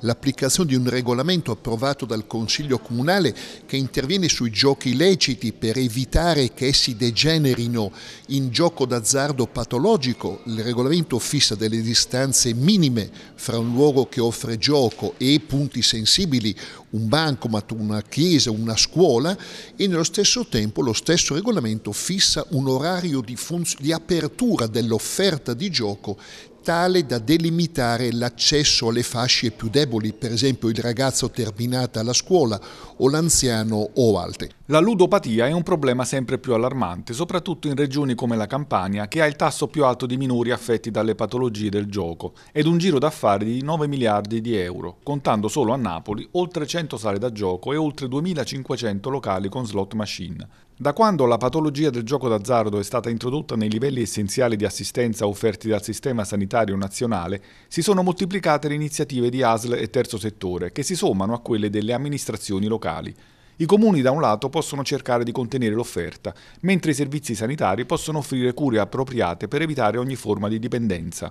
l'applicazione di un regolamento approvato dal Consiglio Comunale che interviene sui giochi leciti per evitare che essi degenerino in gioco d'azzardo patologico. Il regolamento fissa delle distanze minime fra un luogo che offre gioco e punti sensibili, un bancomat, una chiesa, una scuola e nello stesso tempo lo stesso regolamento fissa un orario di, di apertura dell'offerta di gioco tale da delimitare l'accesso alle fasce più deboli, per esempio il ragazzo terminata la scuola o l'anziano o altri. La ludopatia è un problema sempre più allarmante, soprattutto in regioni come la Campania, che ha il tasso più alto di minori affetti dalle patologie del gioco ed un giro d'affari di 9 miliardi di euro, contando solo a Napoli oltre 100 sale da gioco e oltre 2500 locali con slot machine. Da quando la patologia del gioco d'azzardo è stata introdotta nei livelli essenziali di assistenza offerti dal Sistema Sanitario Nazionale, si sono moltiplicate le iniziative di ASL e terzo settore, che si sommano a quelle delle amministrazioni locali. I comuni da un lato possono cercare di contenere l'offerta, mentre i servizi sanitari possono offrire cure appropriate per evitare ogni forma di dipendenza.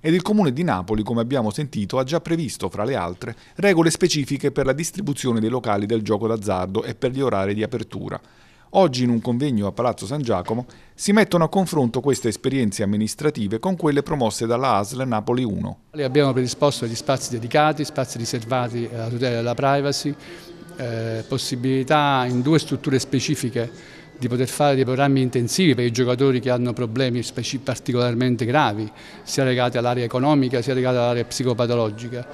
Ed il comune di Napoli, come abbiamo sentito, ha già previsto, fra le altre, regole specifiche per la distribuzione dei locali del gioco d'azzardo e per gli orari di apertura. Oggi in un convegno a Palazzo San Giacomo si mettono a confronto queste esperienze amministrative con quelle promosse dalla ASL Napoli 1. Abbiamo predisposto degli spazi dedicati, spazi riservati eh, alla tutela della privacy, eh, possibilità in due strutture specifiche di poter fare dei programmi intensivi per i giocatori che hanno problemi particolarmente gravi, sia legati all'area economica sia legati all'area psicopatologica.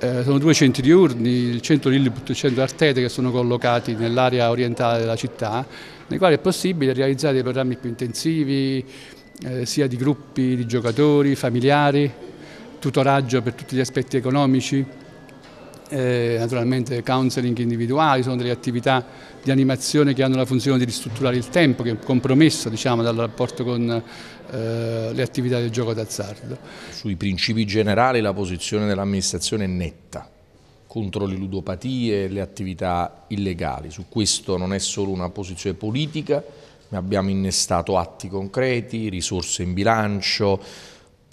Eh, sono due centri diurni, il centro Lilliput e il centro Artete che sono collocati nell'area orientale della città, nei quali è possibile realizzare dei programmi più intensivi, eh, sia di gruppi di giocatori, familiari, tutoraggio per tutti gli aspetti economici eh, naturalmente counseling individuali, sono delle attività di animazione che hanno la funzione di ristrutturare il tempo, che è compromesso diciamo, dal rapporto con eh, le attività del gioco d'azzardo. Sui principi generali la posizione dell'amministrazione è netta contro le ludopatie e le attività illegali. Su questo non è solo una posizione politica, ma abbiamo innestato atti concreti, risorse in bilancio,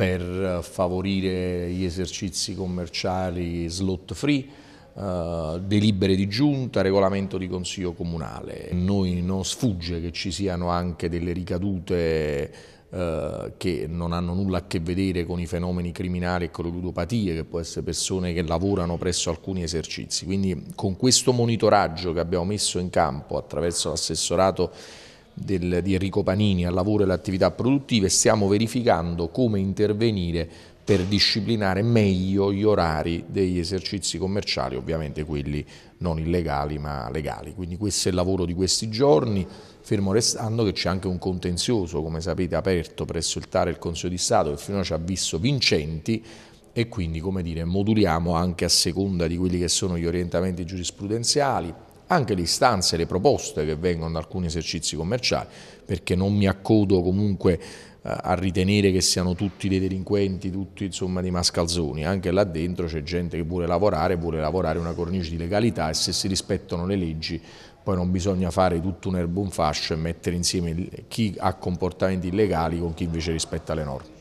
per eh, favorire gli esercizi commerciali slot free, Uh, delibere di giunta, regolamento di consiglio comunale. A noi non sfugge che ci siano anche delle ricadute uh, che non hanno nulla a che vedere con i fenomeni criminali e con le ludopatie, che può essere persone che lavorano presso alcuni esercizi. Quindi con questo monitoraggio che abbiamo messo in campo attraverso l'assessorato del, di Enrico Panini al lavoro e alle attività produttive, stiamo verificando come intervenire per disciplinare meglio gli orari degli esercizi commerciali, ovviamente quelli non illegali ma legali. Quindi questo è il lavoro di questi giorni, fermo restando che c'è anche un contenzioso, come sapete, aperto presso il TAR e il Consiglio di Stato che finora ci ha visto vincenti e quindi, come dire, moduliamo anche a seconda di quelli che sono gli orientamenti giurisprudenziali, anche le istanze, le proposte che vengono da alcuni esercizi commerciali, perché non mi accodo comunque eh, a ritenere che siano tutti dei delinquenti, tutti insomma dei mascalzoni, anche là dentro c'è gente che vuole lavorare, vuole lavorare una cornice di legalità e se si rispettano le leggi poi non bisogna fare tutto un erbo un fascio e mettere insieme chi ha comportamenti illegali con chi invece rispetta le norme.